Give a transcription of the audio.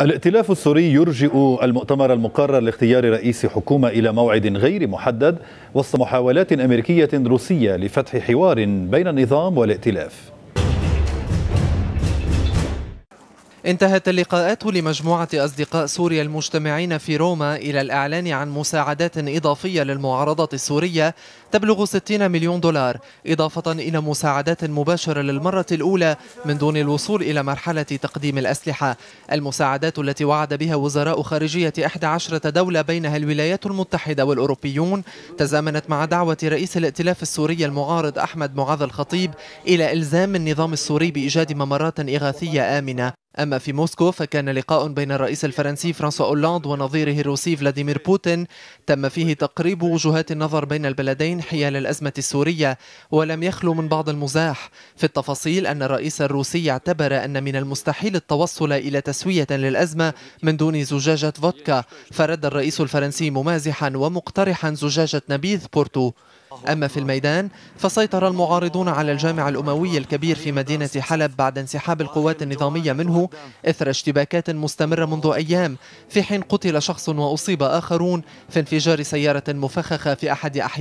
الائتلاف السوري يرجئ المؤتمر المقرر لاختيار رئيس حكومة إلى موعد غير محدد وسط محاولات أمريكية روسية لفتح حوار بين النظام والائتلاف انتهت اللقاءات لمجموعة أصدقاء سوريا المجتمعين في روما إلى الإعلان عن مساعدات إضافية للمعارضة السورية تبلغ 60 مليون دولار إضافة إلى مساعدات مباشرة للمرة الأولى من دون الوصول إلى مرحلة تقديم الأسلحة المساعدات التي وعد بها وزراء خارجية 11 دولة بينها الولايات المتحدة والأوروبيون تزامنت مع دعوة رئيس الائتلاف السوري المعارض أحمد معاذ الخطيب إلى إلزام النظام السوري بإيجاد ممرات إغاثية آمنة أما في موسكو فكان لقاء بين الرئيس الفرنسي فرانسوا أولاند ونظيره الروسي فلاديمير بوتين تم فيه تقريب وجهات النظر بين البلدين حيال الأزمة السورية ولم يخلو من بعض المزاح في التفاصيل أن الرئيس الروسي اعتبر أن من المستحيل التوصل إلى تسوية للأزمة من دون زجاجة فودكا فرد الرئيس الفرنسي ممازحا ومقترحا زجاجة نبيذ بورتو أما في الميدان فسيطر المعارضون على الجامع الأموي الكبير في مدينة حلب بعد انسحاب القوات النظامية منه إثر اشتباكات مستمرة منذ أيام في حين قتل شخص وأصيب آخرون في انفجار سيارة مفخخة في أحد أحيان